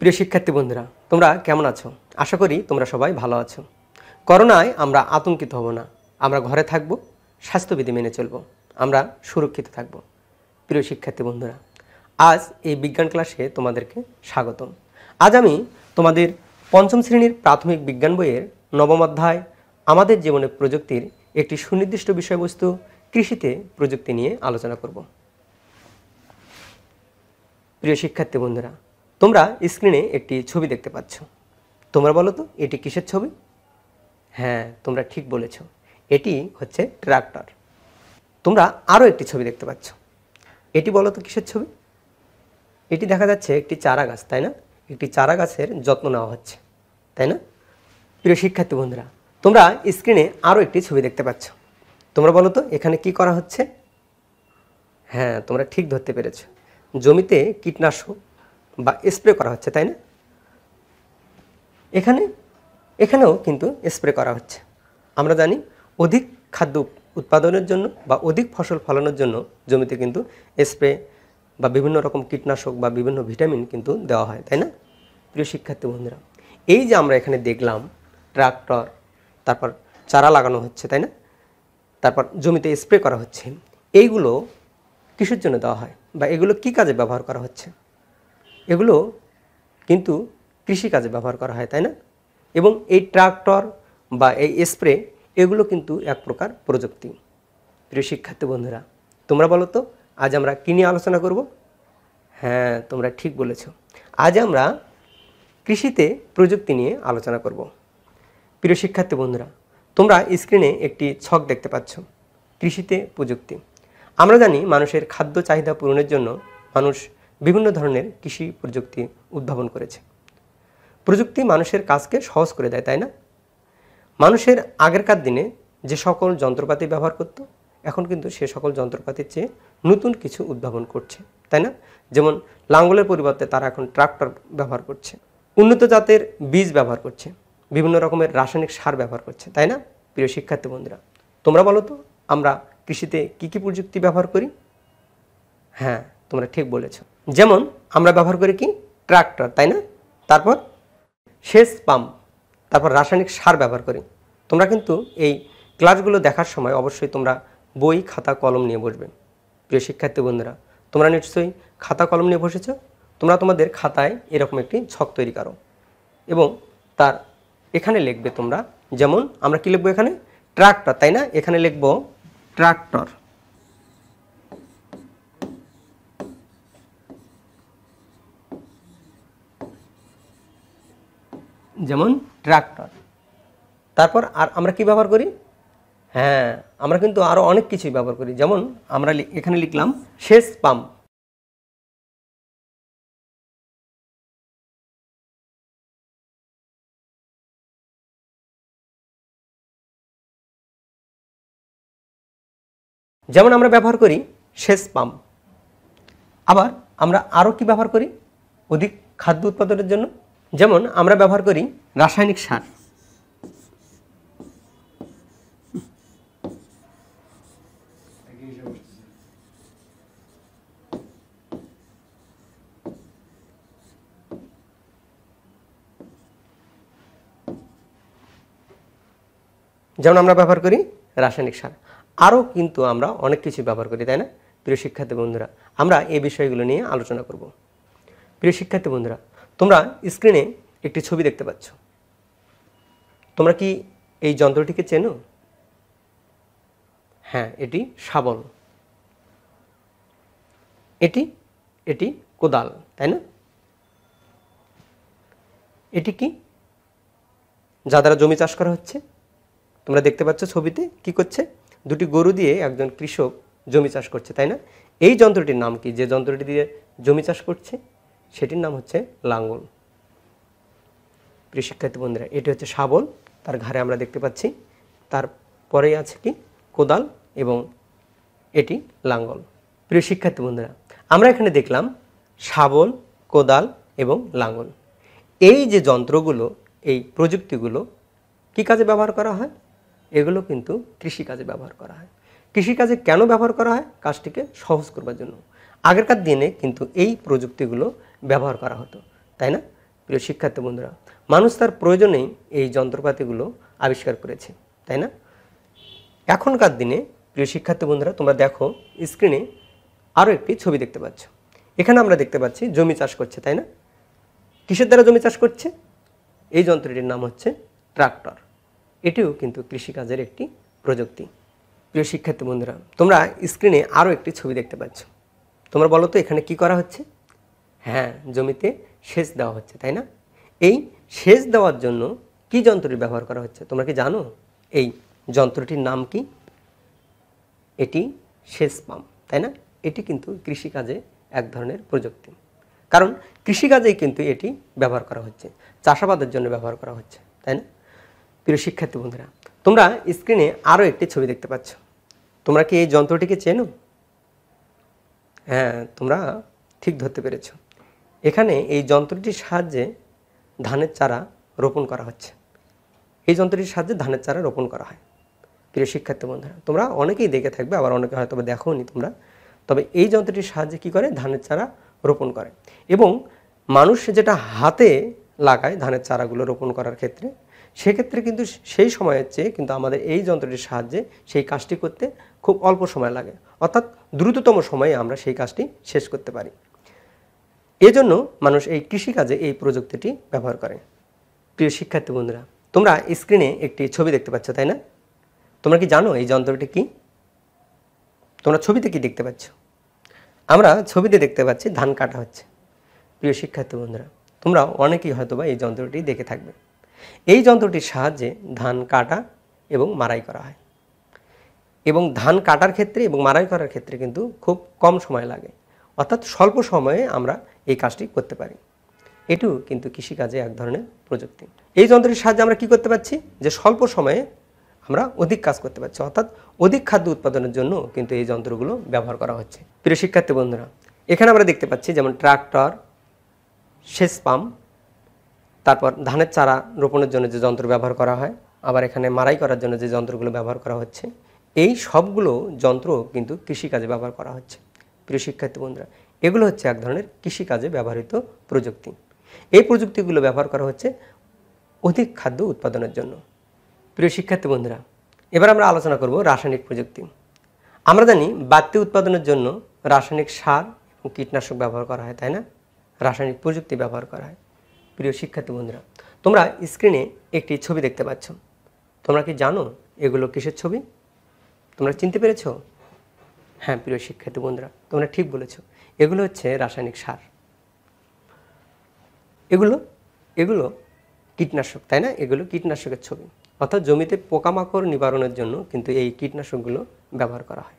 প্রিয় শিক্ষার্থী বন্ধুরা তোমরা কেমন আছো আশা করি তোমরা সবাই ভালো আছো করোনায় আমরা আতঙ্কিত হব না আমরা ঘরে থাকব স্বাস্থ্যবিধি মেনে চলব আমরা সুরক্ষিত থাকব প্রিয় শিক্ষার্থী বন্ধুরা আজ এই বিজ্ঞান ক্লাসে তোমাদেরকে স্বাগতম আজ আমি তোমাদের পঞ্চম শ্রেণীর প্রাথমিক বিজ্ঞান বইয়ের নবম অধ্যায় আমাদের জীবনে প্রযুক্তির একটি সুনির্দিষ্ট বিষয়বস্তু কৃষিতে প্রযুক্তি নিয়ে আলোচনা করব প্রিয় শিক্ষার্থী বন্ধুরা তোমরা স্ক্রিনে একটি ছবি দেখতে পাচ্ছ তোমরা বলো তো এটি কিসের ছবি হ্যাঁ তোমরা ঠিক বলেছ এটি হচ্ছে ট্রাক্টর তোমরা আরও একটি ছবি দেখতে পাচ্ছ এটি বলো তো কিসের ছবি এটি দেখা যাচ্ছে একটি চারা গাছ তাই না একটি চারা গাছের যত্ন নেওয়া হচ্ছে তাই না প্রিয় শিক্ষার্থী বন্ধুরা তোমরা স্ক্রিনে আরও একটি ছবি দেখতে পাচ্ছ তোমরা বলো তো এখানে কি করা হচ্ছে হ্যাঁ তোমরা ঠিক ধরতে পেরেছ জমিতে কীটনাশক বা স্প্রে করা হচ্ছে তাই না এখানে এখানেও কিন্তু স্প্রে করা হচ্ছে আমরা জানি অধিক খাদ্য উৎপাদনের জন্য বা অধিক ফসল ফলানোর জন্য জমিতে কিন্তু স্প্রে বা বিভিন্ন রকম কীটনাশক বা বিভিন্ন ভিটামিন কিন্তু দেওয়া হয় তাই না প্রিয় শিক্ষার্থী বন্ধুরা এই যে আমরা এখানে দেখলাম ট্রাক্টর তারপর চারা লাগানো হচ্ছে তাই না তারপর জমিতে স্প্রে করা হচ্ছে এইগুলো কিসের জন্য দেওয়া হয় বা এগুলো কি কাজে ব্যবহার করা হচ্ছে এগুলো কিন্তু কৃষিকাজে ব্যবহার করা হয় তাই না এবং এই ট্রাক্টর বা এই স্প্রে এগুলো কিন্তু এক প্রকার প্রযুক্তি প্রিয় শিক্ষার্থী বন্ধুরা তোমরা বলো তো আজ আমরা কী নিয়ে আলোচনা করব হ্যাঁ তোমরা ঠিক বলেছ আজ আমরা কৃষিতে প্রযুক্তি নিয়ে আলোচনা করব প্রিয় শিক্ষার্থী বন্ধুরা তোমরা স্ক্রিনে একটি ছক দেখতে পাচ্ছ কৃষিতে প্রযুক্তি আমরা জানি মানুষের খাদ্য চাহিদা পূরণের জন্য মানুষ বিভিন্ন ধরনের কৃষি প্রযুক্তি উদ্ভাবন করেছে প্রযুক্তি মানুষের কাজকে সহজ করে দেয় তাই না মানুষের আগেরকার দিনে যে সকল যন্ত্রপাতি ব্যবহার করত এখন কিন্তু সে সকল যন্ত্রপাতির চেয়ে নতুন কিছু উদ্ভাবন করছে তাই না যেমন লাঙ্গলের পরিবর্তে তারা এখন ট্রাক্টর ব্যবহার করছে উন্নত জাতের বীজ ব্যবহার করছে বিভিন্ন রকমের রাসায়নিক সার ব্যবহার করছে তাই না প্রিয় শিক্ষার্থী বন্ধুরা তোমরা বলো তো আমরা কৃষিতে কী কী প্রযুক্তি ব্যবহার করি হ্যাঁ তোমরা ঠিক বলেছ যেমন আমরা ব্যবহার করি কি ট্রাক্টর তাই না তারপর সেচ পাম্প তারপর রাসায়নিক সার ব্যবহার করি তোমরা কিন্তু এই ক্লাসগুলো দেখার সময় অবশ্যই তোমরা বই খাতা কলম নিয়ে বসবে প্রিয় শিক্ষার্থী বন্ধুরা তোমরা নিশ্চয়ই খাতা কলম নিয়ে বসেছ তোমরা তোমাদের খাতায় এরকম একটি ছক তৈরি করো এবং তার এখানে লিখবে তোমরা যেমন আমরা কি লিখবো এখানে ট্রাক্টর তাই না এখানে লিখবো ট্রাক্টর যেমন ট্রাক্টর তারপর আর আমরা কি ব্যবহার করি হ্যাঁ আমরা কিন্তু আরও অনেক কিছুই ব্যবহার করি যেমন আমরা এখানে লিখলাম সেচ পাম্প যেমন আমরা ব্যবহার করি সেচ পাম্প আবার আমরা আরও কি ব্যবহার করি অধিক খাদ্য উৎপাদনের জন্য যেমন আমরা ব্যবহার করি রাসায়নিক সার যেমন আমরা ব্যবহার করি রাসায়নিক সার আরও কিন্তু আমরা অনেক কিছু ব্যবহার করি তাই না প্রিয় শিক্ষার্থী বন্ধুরা আমরা এই বিষয়গুলো নিয়ে আলোচনা করব প্রিয় শিক্ষার্থী বন্ধুরা তোমরা স্ক্রিনে একটি ছবি দেখতে পাচ্ছ তোমরা কি এই যন্ত্রটিকে চেনো হ্যাঁ এটি শাবল এটি এটি কোদাল তাই না এটি কি যা দ্বারা জমি চাষ করা হচ্ছে তোমরা দেখতে পাচ্ছ ছবিতে কি করছে দুটি গরু দিয়ে একজন কৃষক জমি চাষ করছে তাই না এই যন্ত্রটির নাম কি যে যন্ত্রটি দিয়ে জমি চাষ করছে সেটির নাম হচ্ছে লাঙ্গল প্রিয় শিক্ষার্থী বন্ধুরা এটি হচ্ছে শাবল তার ঘাড়ে আমরা দেখতে পাচ্ছি তারপরেই আছে কি কোদাল এবং এটি লাঙ্গল প্রিয় শিক্ষার্থী বন্ধুরা আমরা এখানে দেখলাম শাবল কোদাল এবং লাঙ্গল এই যে যন্ত্রগুলো এই প্রযুক্তিগুলো কি কাজে ব্যবহার করা হয় এগুলো কিন্তু কৃষিকাজে ব্যবহার করা হয় কৃষিকাজে কেন ব্যবহার করা হয় কাজটিকে সহজ করবার জন্য আগেরকার দিনে কিন্তু এই প্রযুক্তিগুলো ব্যবহার করা হতো তাই না প্রিয় শিক্ষার্থী বন্ধুরা মানুষ তার প্রয়োজনেই এই যন্ত্রপাতিগুলো আবিষ্কার করেছে তাই না এখনকার দিনে প্রিয় শিক্ষার্থী বন্ধুরা তোমরা দেখো স্ক্রিনে আরও একটি ছবি দেখতে পাচ্ছ এখানে আমরা দেখতে পাচ্ছি জমি চাষ করছে তাই না কিসের দ্বারা জমি চাষ করছে এই যন্ত্রটির নাম হচ্ছে ট্রাক্টর এটিও কিন্তু কৃষিকাজের একটি প্রযুক্তি প্রিয় শিক্ষার্থী বন্ধুরা তোমরা স্ক্রিনে আরও একটি ছবি দেখতে পাচ্ছ তোমরা বলো তো এখানে কি করা হচ্ছে হ্যাঁ জমিতে সেচ দেওয়া হচ্ছে তাই না এই সেচ দেওয়ার জন্য কি যন্ত্রটি ব্যবহার করা হচ্ছে তোমরা কি জানো এই যন্ত্রটির নাম কি এটি সেচ পাম্প তাই না এটি কিন্তু কৃষিকাজে এক ধরনের প্রযুক্তি কারণ কৃষিকাজেই কিন্তু এটি ব্যবহার করা হচ্ছে চাষাবাদের জন্য ব্যবহার করা হচ্ছে তাই না প্রিয় শিক্ষার্থী বন্ধুরা তোমরা স্ক্রিনে আরও একটি ছবি দেখতে পাচ্ছ তোমরা কি এই যন্ত্রটিকে চেনো হ্যাঁ তোমরা ঠিক ধরতে পেরেছো এখানে এই যন্ত্রটির সাহায্যে ধানের চারা রোপণ করা হচ্ছে এই যন্ত্রটির সাহায্যে ধানের চারা রোপণ করা হয় প্রিয় শিক্ষার্থী বন্ধুরা তোমরা অনেকেই দেখে থাকবে আবার অনেকে হয়তো দেখো নি তোমরা তবে এই যন্ত্রটির সাহায্যে কি করে ধানের চারা রোপণ করে এবং মানুষ যেটা হাতে লাগায় ধানের চারাগুলো রোপণ করার ক্ষেত্রে সেক্ষেত্রে কিন্তু সেই সময়ের চেয়ে কিন্তু আমাদের এই যন্ত্রটির সাহায্যে সেই কাজটি করতে খুব অল্প সময় লাগে অর্থাৎ দ্রুততম সময়ে আমরা সেই কাজটি শেষ করতে পারি এজন্য মানুষ এই কৃষিকাজে এই প্রযুক্তিটি ব্যবহার করে প্রিয় শিক্ষার্থী বন্ধুরা তোমরা স্ক্রিনে একটি ছবি দেখতে পাচ্ছ তাই না তোমরা কি জানো এই যন্ত্রটি কি তোমরা ছবিতে কি দেখতে পাচ্ছ আমরা ছবিতে দেখতে পাচ্ছি ধান কাটা হচ্ছে প্রিয় শিক্ষার্থী বন্ধুরা তোমরা অনেকেই হয়তোবা এই যন্ত্রটি দেখে থাকবে এই যন্ত্রটির সাহায্যে ধান কাটা এবং মারাই করা হয় এবং ধান কাটার ক্ষেত্রে এবং মারাই করার ক্ষেত্রে কিন্তু খুব কম সময় লাগে অর্থাৎ স্বল্প সময়ে আমরা এই কাজটি করতে পারি এটু কিন্তু কৃষিকাজে এক ধরনের প্রযুক্তি এই যন্ত্রের সাহায্যে আমরা কি করতে পারছি যে স্বল্প সময়ে আমরা অধিক কাজ করতে পারছি অর্থাৎ অধিক খাদ্য উৎপাদনের জন্য কিন্তু এই যন্ত্রগুলো ব্যবহার করা হচ্ছে প্রিয় শিক্ষার্থী বন্ধুরা এখানে আমরা দেখতে পাচ্ছি যেমন ট্রাক্টর সেচ পাম্প তারপর ধানের চারা রোপণের জন্য যে যন্ত্র ব্যবহার করা হয় আবার এখানে মারাই করার জন্য যে যন্ত্রগুলো ব্যবহার করা হচ্ছে এই সবগুলো যন্ত্র কিন্তু কৃষিকাজে ব্যবহার করা হচ্ছে প্রিয় শিক্ষার্থী বন্ধুরা এগুলো হচ্ছে এক ধরনের কৃষিকাজে ব্যবহৃত প্রযুক্তি এই প্রযুক্তিগুলো ব্যবহার করা হচ্ছে অধিক খাদ্য উৎপাদনের জন্য প্রিয় শিক্ষার্থী বন্ধুরা এবার আমরা আলোচনা করব রাসায়নিক প্রযুক্তি আমরা জানি বাড়তি উৎপাদনের জন্য রাসায়নিক সার এবং কীটনাশক ব্যবহার করা হয় তাই না রাসায়নিক প্রযুক্তি ব্যবহার করা হয় প্রিয় শিক্ষার্থী বন্ধুরা তোমরা স্ক্রিনে একটি ছবি দেখতে পাচ্ছ তোমরা কি জানো এগুলো কিসের ছবি তোমরা চিনতে পেরেছো হ্যাঁ প্রিয় শিক্ষার্থী বন্ধুরা তোমরা ঠিক বলেছ এগুলো হচ্ছে রাসায়নিক সার এগুলো এগুলো কীটনাশক তাই না এগুলো কীটনাশকের ছবি অর্থাৎ জমিতে পোকামাকড় নিবারণের জন্য কিন্তু এই কীটনাশকগুলো ব্যবহার করা হয়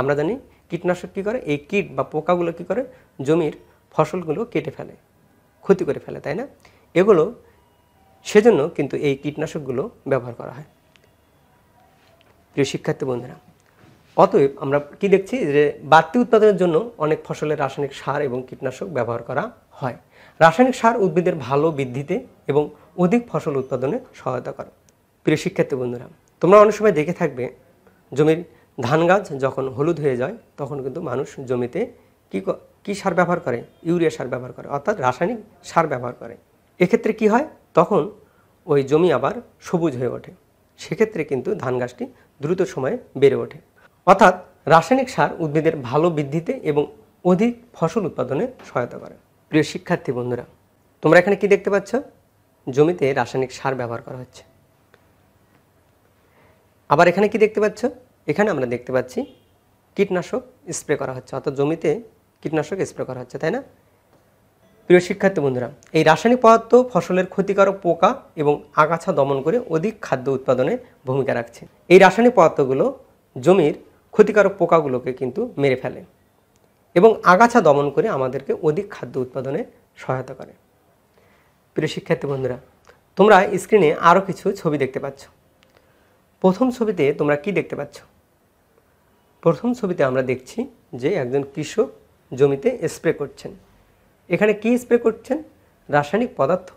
আমরা জানি কীটনাশক কী করে এই কীট বা পোকাগুলো কী করে জমির ফসলগুলো কেটে ফেলে ক্ষতি করে ফেলে তাই না এগুলো সেজন্য কিন্তু এই কীটনাশকগুলো ব্যবহার করা হয় প্রিয় শিক্ষার্থী বন্ধুরা অতএব আমরা কি দেখছি যে বাড়তি উৎপাদনের জন্য অনেক ফসলে রাসায়নিক সার এবং কীটনাশক ব্যবহার করা হয় রাসায়নিক সার উদ্ভিদের ভালো বৃদ্ধিতে এবং অধিক ফসল উৎপাদনে সহায়তা করে প্রিয় শিক্ষার্থী বন্ধুরা তোমরা অনেক সময় দেখে থাকবে জমির ধান গাছ যখন হলুদ হয়ে যায় তখন কিন্তু মানুষ জমিতে কী কী সার ব্যবহার করে ইউরিয়া সার ব্যবহার করে অর্থাৎ রাসায়নিক সার ব্যবহার করে এক্ষেত্রে কি হয় তখন ওই জমি আবার সবুজ হয়ে ওঠে সেক্ষেত্রে কিন্তু ধান গাছটি দ্রুত সময়ে বেড়ে ওঠে অর্থাৎ রাসায়নিক সার উদ্ভিদের ভালো বৃদ্ধিতে এবং অধিক ফসল উৎপাদনে সহায়তা করে প্রিয় শিক্ষার্থী বন্ধুরা তোমরা এখানে কি দেখতে পাচ্ছ জমিতে রাসায়নিক সার ব্যবহার করা হচ্ছে আবার এখানে কি দেখতে পাচ্ছ এখানে আমরা দেখতে পাচ্ছি কীটনাশক স্প্রে করা হচ্ছে অর্থাৎ জমিতে কীটনাশক স্প্রে করা হচ্ছে তাই না প্রিয় শিক্ষার্থী বন্ধুরা এই রাসায়নিক পদার্থ ফসলের ক্ষতিকারক পোকা এবং আগাছা দমন করে অধিক খাদ্য উৎপাদনে ভূমিকা রাখছে এই রাসায়নিক পদার্থগুলো জমির ক্ষতিকারক পোকাগুলোকে কিন্তু মেরে ফেলে এবং আগাছা দমন করে আমাদেরকে অধিক খাদ্য উৎপাদনে সহায়তা করে প্রিয় শিক্ষার্থী বন্ধুরা তোমরা স্ক্রিনে আরও কিছু ছবি দেখতে পাচ্ছ প্রথম ছবিতে তোমরা কি দেখতে পাচ্ছ প্রথম ছবিতে আমরা দেখছি যে একজন কৃষক জমিতে স্প্রে করছেন এখানে কি স্প্রে করছেন রাসায়নিক পদার্থ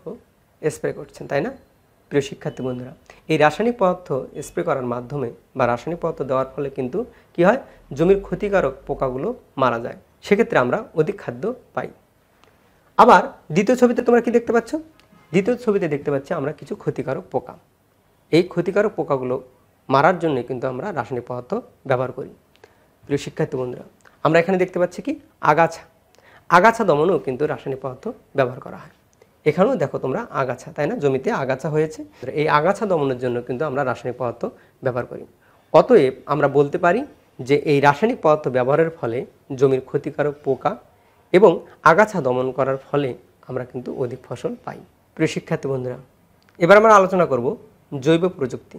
স্প্রে করছেন তাই না প্রিয় শিক্ষার্থী বন্ধুরা এই রাসায়নিক পদার্থ স্প্রে করার মাধ্যমে বা রাসায়নিক পদার্থ দেওয়ার ফলে কিন্তু কি হয় জমির ক্ষতিকারক পোকাগুলো মারা যায় সেক্ষেত্রে আমরা অধিক খাদ্য পাই আবার দ্বিতীয় ছবিতে তোমরা কি দেখতে পাচ্ছ দ্বিতীয় ছবিতে দেখতে পাচ্ছি আমরা কিছু ক্ষতিকারক পোকা এই ক্ষতিকারক পোকাগুলো মারার জন্য কিন্তু আমরা রাসায়নিক পদার্থ ব্যবহার করি প্রিয় শিক্ষার্থী বন্ধুরা আমরা এখানে দেখতে পাচ্ছি কি আগাছা আগাছা দমনেও কিন্তু রাসায়নিক পদার্থ ব্যবহার করা হয় এখানেও দেখো তোমরা আগাছা তাই না জমিতে আগাছা হয়েছে এই আগাছা দমনের জন্য কিন্তু আমরা রাসায়নিক পদার্থ ব্যবহার করি অতএব আমরা বলতে পারি যে এই রাসায়নিক পদার্থ ব্যবহারের ফলে জমির ক্ষতিকারক পোকা এবং আগাছা দমন করার ফলে আমরা কিন্তু অধিক ফসল পাই প্রিয় শিক্ষার্থী বন্ধুরা এবার আমরা আলোচনা করব জৈব প্রযুক্তি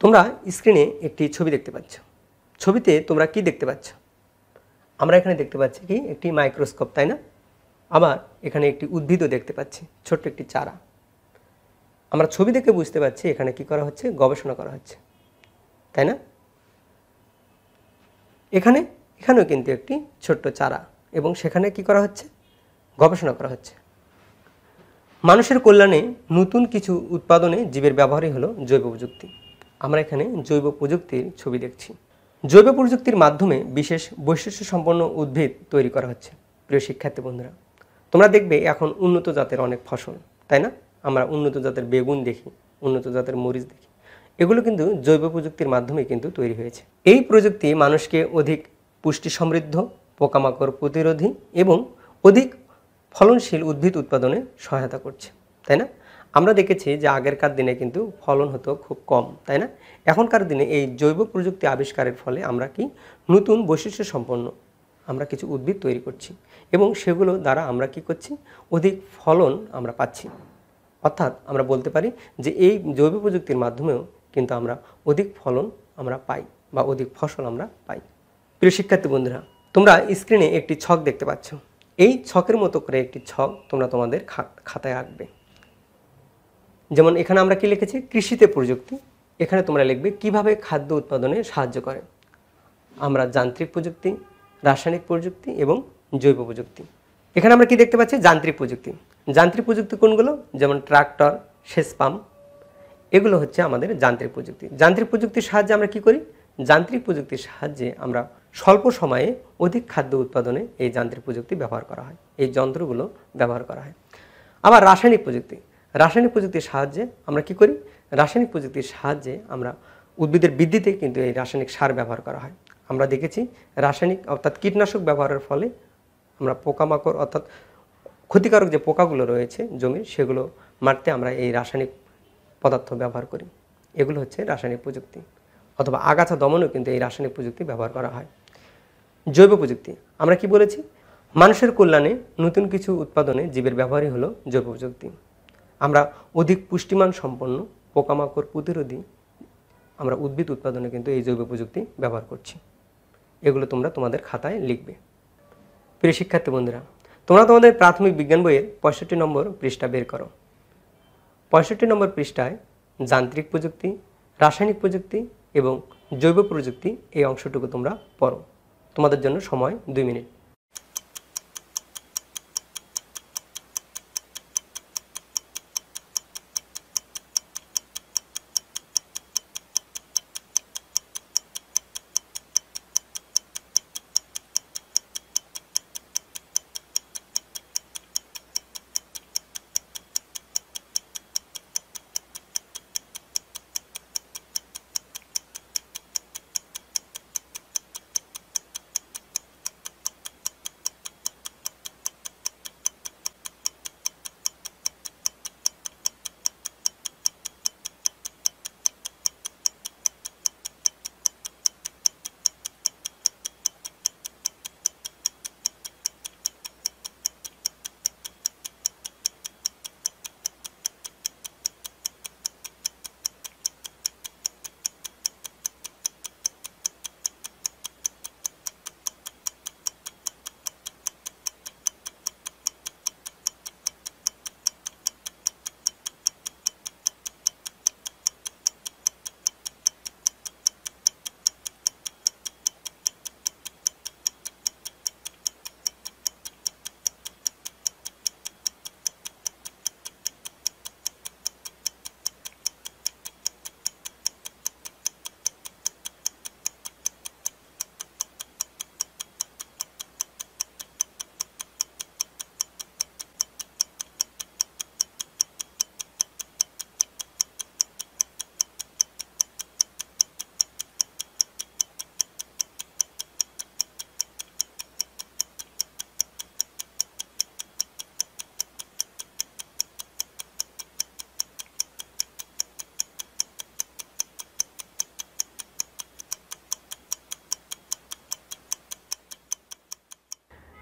তোমরা স্ক্রিনে একটি ছবি দেখতে পাচ্ছ ছবিতে তোমরা কি দেখতে পাচ্ছ আমরা এখানে দেখতে পাচ্ছি কি একটি মাইক্রোস্কোপ তাই না আবার এখানে একটি উদ্ভিদও দেখতে পাচ্ছি ছোট্ট একটি চারা আমরা ছবি দেখে বুঝতে পারছি এখানে কি করা হচ্ছে গবেষণা করা হচ্ছে তাই না এখানে এখানেও কিন্তু একটি ছোট্ট চারা এবং সেখানে কি করা হচ্ছে গবেষণা করা হচ্ছে মানুষের কল্যাণে নতুন কিছু উৎপাদনে জীবের ব্যবহারই হলো জৈব প্রযুক্তি আমরা এখানে জৈব প্রযুক্তির ছবি দেখছি জৈব প্রযুক্তির মাধ্যমে বিশেষ বৈশিষ্ট্য সম্পন্ন উদ্ভিদ তৈরি করা হচ্ছে প্রিয় শিক্ষার্থী বন্ধুরা তোমরা দেখবে এখন উন্নত জাতের অনেক ফসল তাই না আমরা উন্নত জাতের বেগুন দেখি উন্নত জাতের মরিচ দেখি এগুলো কিন্তু জৈব প্রযুক্তির মাধ্যমে কিন্তু তৈরি হয়েছে এই প্রযুক্তি মানুষকে অধিক পুষ্টি সমৃদ্ধ পোকামাকড় প্রতিরোধী এবং অধিক ফলনশীল উদ্ভিদ উৎপাদনে সহায়তা করছে তাই না আমরা দেখেছি যে আগেরকার দিনে কিন্তু ফলন হতো খুব কম তাই না এখনকার দিনে এই জৈব প্রযুক্তি আবিষ্কারের ফলে আমরা কি নতুন বৈশিষ্ট্য সম্পন্ন আমরা কিছু উদ্ভিদ তৈরি করছি এবং সেগুলো দ্বারা আমরা কি করছি অধিক ফলন আমরা পাচ্ছি অর্থাৎ আমরা বলতে পারি যে এই জৈব প্রযুক্তির মাধ্যমেও কিন্তু আমরা অধিক ফলন আমরা পাই বা অধিক ফসল আমরা পাই প্রিয় শিক্ষার্থী বন্ধুরা তোমরা স্ক্রিনে একটি ছক দেখতে পাচ্ছ এই ছকের মতো করে একটি ছক তোমরা তোমাদের খাতায় আঁকবে যেমন এখানে আমরা কি লিখেছি কৃষিতে প্রযুক্তি এখানে তোমরা লিখবে কিভাবে খাদ্য উৎপাদনে সাহায্য করে আমরা যান্ত্রিক প্রযুক্তি রাসায়নিক প্রযুক্তি এবং জৈব প্রযুক্তি এখানে আমরা কি দেখতে পাচ্ছি যান্ত্রিক প্রযুক্তি যান্ত্রিক প্রযুক্তি কোনগুলো যেমন ট্রাক্টর সেচ পাম্প এগুলো হচ্ছে আমাদের যান্ত্রিক প্রযুক্তি যান্ত্রিক প্রযুক্তির সাহায্যে আমরা কি করি যান্ত্রিক প্রযুক্তির সাহায্যে আমরা স্বল্প সময়ে অধিক খাদ্য উৎপাদনে এই যান্ত্রিক প্রযুক্তি ব্যবহার করা হয় এই যন্ত্রগুলো ব্যবহার করা হয় আবার রাসায়নিক প্রযুক্তি রাসায়নিক প্রযুক্তির সাহায্যে আমরা কি করি রাসায়নিক প্রযুক্তির সাহায্যে আমরা উদ্ভিদের বৃদ্ধিতে কিন্তু এই রাসায়নিক সার ব্যবহার করা হয় আমরা দেখেছি রাসায়নিক অর্থাৎ কীটনাশক ব্যবহারের ফলে আমরা পোকামাকড় অর্থাৎ ক্ষতিকারক যে পোকাগুলো রয়েছে জমির সেগুলো মারতে আমরা এই রাসায়নিক পদার্থ ব্যবহার করি এগুলো হচ্ছে রাসায়নিক প্রযুক্তি অথবা আগাছা দমনেও কিন্তু এই রাসায়নিক প্রযুক্তি ব্যবহার করা হয় জৈব প্রযুক্তি আমরা কি বলেছি মানুষের কল্যাণে নতুন কিছু উৎপাদনে জীবের ব্যবহারই হলো জৈব প্রযুক্তি আমরা অধিক পুষ্টিমান সম্পন্ন পোকামাকড় প্রতিরোধী আমরা উদ্ভিদ উৎপাদনে কিন্তু এই জৈব প্রযুক্তি ব্যবহার করছি এগুলো তোমরা তোমাদের খাতায় লিখবে প্রিয় শিক্ষার্থী বন্ধুরা তোমরা তোমাদের প্রাথমিক বিজ্ঞান বইয়ের পঁয়ষট্টি নম্বর পৃষ্ঠা বের করো পঁয়ষট্টি নম্বর পৃষ্ঠায় যান্ত্রিক প্রযুক্তি রাসায়নিক প্রযুক্তি এবং জৈব প্রযুক্তি এই অংশটুকু তোমরা পড়ো তোমাদের জন্য সময় দুই মিনিট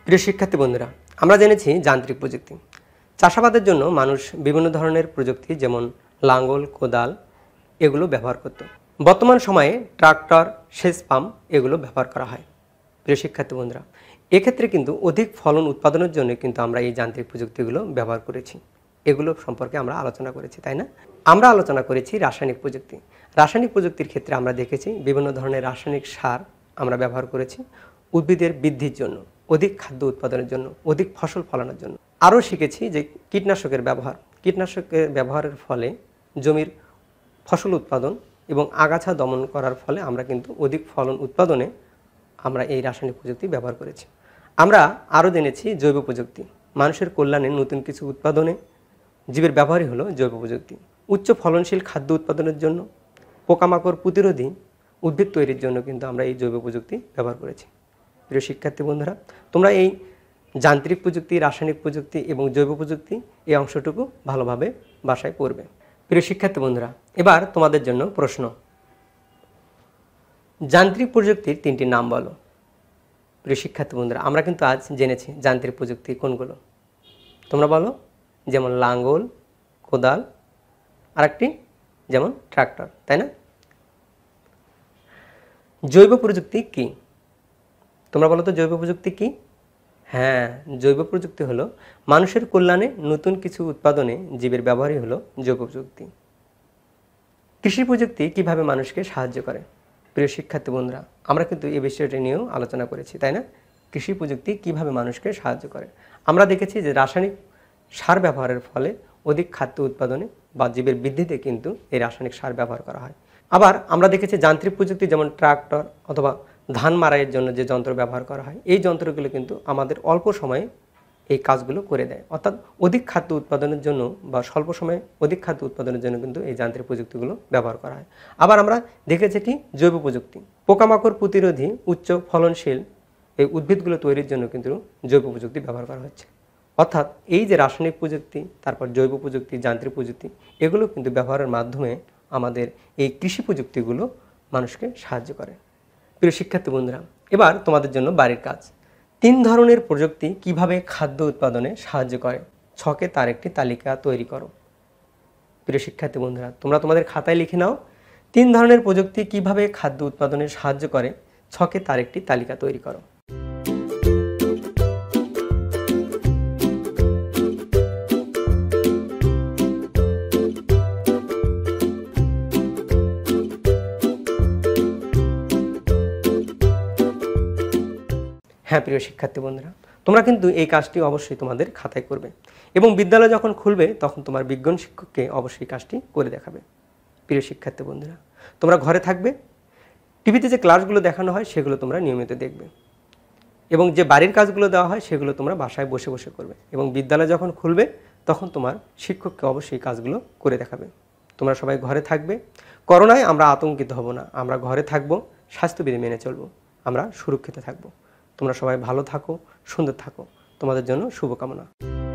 প্রিয় শিক্ষার্থী বন্ধুরা আমরা জেনেছি যান্ত্রিক প্রযুক্তি চাষাবাদের জন্য মানুষ বিভিন্ন ধরনের প্রযুক্তি যেমন লাঙ্গল কোদাল এগুলো ব্যবহার করত বর্তমান সময়ে ট্রাক্টর সেচ পাম্প এগুলো ব্যবহার করা হয় প্রিয় শিক্ষার্থী বন্ধুরা এক্ষেত্রে কিন্তু অধিক ফলন উৎপাদনের জন্য কিন্তু আমরা এই যান্ত্রিক প্রযুক্তিগুলো ব্যবহার করেছি এগুলো সম্পর্কে আমরা আলোচনা করেছি তাই না আমরা আলোচনা করেছি রাসায়নিক প্রযুক্তি রাসায়নিক প্রযুক্তির ক্ষেত্রে আমরা দেখেছি বিভিন্ন ধরনের রাসায়নিক সার আমরা ব্যবহার করেছি উদ্ভিদের বৃদ্ধির জন্য অধিক খাদ্য উৎপাদনের জন্য অধিক ফসল ফলানোর জন্য আরও শিখেছি যে কীটনাশকের ব্যবহার কীটনাশকের ব্যবহারের ফলে জমির ফসল উৎপাদন এবং আগাছা দমন করার ফলে আমরা কিন্তু অধিক ফলন উৎপাদনে আমরা এই রাসায়নিক প্রযুক্তি ব্যবহার করেছি আমরা আরও জেনেছি জৈব প্রযুক্তি মানুষের কল্যাণে নতুন কিছু উৎপাদনে জীবের ব্যবহারই হলো জৈব প্রযুক্তি উচ্চ ফলনশীল খাদ্য উৎপাদনের জন্য পোকামাকড় প্রতিরোধী উদ্ভিদ তৈরির জন্য কিন্তু আমরা এই জৈব প্রযুক্তি ব্যবহার করেছি প্রিয় শিক্ষার্থী বন্ধুরা তোমরা এই যান্ত্রিক প্রযুক্তি রাসায়নিক প্রযুক্তি এবং জৈব প্রযুক্তি এই অংশটুকু ভালোভাবে বাসায় পড়বে প্রিয় শিক্ষার্থী বন্ধুরা এবার তোমাদের জন্য প্রশ্ন যান্ত্রিক প্রযুক্তির তিনটি নাম বলো প্রিয় শিক্ষার্থী বন্ধুরা আমরা কিন্তু আজ জেনেছি যান্ত্রিক প্রযুক্তি কোনগুলো তোমরা বলো যেমন লাঙ্গল কোদাল আরেকটি যেমন ট্রাক্টর তাই না জৈব প্রযুক্তি কী তোমরা বলো তো জৈব প্রযুক্তি কী হ্যাঁ জৈব প্রযুক্তি হলো মানুষের কল্যাণে নতুন কিছু উৎপাদনে জীবের ব্যবহারই হলো জৈব প্রযুক্তি কৃষি প্রযুক্তি কিভাবে মানুষকে সাহায্য করে প্রিয় শিক্ষার্থী বন্ধুরা আমরা কিন্তু এই বিষয়টি নিয়েও আলোচনা করেছি তাই না কৃষি প্রযুক্তি কিভাবে মানুষকে সাহায্য করে আমরা দেখেছি যে রাসায়নিক সার ব্যবহারের ফলে অধিক খাদ্য উৎপাদনে বা জীবের বৃদ্ধিতে কিন্তু এই রাসায়নিক সার ব্যবহার করা হয় আবার আমরা দেখেছি যান্ত্রিক প্রযুক্তি যেমন ট্রাক্টর অথবা ধান মারাইয়ের জন্য যে যন্ত্র ব্যবহার করা হয় এই যন্ত্রগুলো কিন্তু আমাদের অল্প সময়ে এই কাজগুলো করে দেয় অর্থাৎ অধিক খাদ্য উৎপাদনের জন্য বা স্বল্প সময়ে অধিক খাদ্য উৎপাদনের জন্য কিন্তু এই যান্ত্রিক প্রযুক্তিগুলো ব্যবহার করা হয় আবার আমরা দেখেছি কি জৈব প্রযুক্তি পোকামাকড় প্রতিরোধী উচ্চ ফলনশীল এই উদ্ভিদগুলো তৈরির জন্য কিন্তু জৈব প্রযুক্তি ব্যবহার করা হচ্ছে অর্থাৎ এই যে রাসায়নিক প্রযুক্তি তারপর জৈব প্রযুক্তি যান্ত্রিক প্রযুক্তি এগুলো কিন্তু ব্যবহারের মাধ্যমে আমাদের এই কৃষি প্রযুক্তিগুলো মানুষকে সাহায্য করে প্রিয় শিক্ষার্থী বন্ধুরা এবার তোমাদের জন্য বাড়ির কাজ তিন ধরনের প্রযুক্তি কিভাবে খাদ্য উৎপাদনে সাহায্য করে ছকে তার একটি তালিকা তৈরি করো প্রিয় শিক্ষার্থী বন্ধুরা তোমরা তোমাদের খাতায় লিখে নাও তিন ধরনের প্রযুক্তি কিভাবে খাদ্য উৎপাদনে সাহায্য করে ছকে তার একটি তালিকা তৈরি করো হ্যাঁ প্রিয় শিক্ষার্থী বন্ধুরা তোমরা কিন্তু এই কাজটি অবশ্যই তোমাদের খাতায় করবে এবং বিদ্যালয় যখন খুলবে তখন তোমার বিজ্ঞান শিক্ষককে অবশ্যই কাজটি করে দেখাবে প্রিয় শিক্ষার্থী বন্ধুরা তোমরা ঘরে থাকবে টিভিতে যে ক্লাসগুলো দেখানো হয় সেগুলো তোমরা নিয়মিত দেখবে এবং যে বাড়ির কাজগুলো দেওয়া হয় সেগুলো তোমরা বাসায় বসে বসে করবে এবং বিদ্যালয় যখন খুলবে তখন তোমার শিক্ষককে অবশ্যই কাজগুলো করে দেখাবে তোমরা সবাই ঘরে থাকবে করোনায় আমরা আতঙ্কিত হব না আমরা ঘরে থাকব স্বাস্থ্যবিধি মেনে চলব আমরা সুরক্ষিত থাকবো তোমরা সবাই ভালো থাকো সুন্দর থাকো তোমাদের জন্য শুভকামনা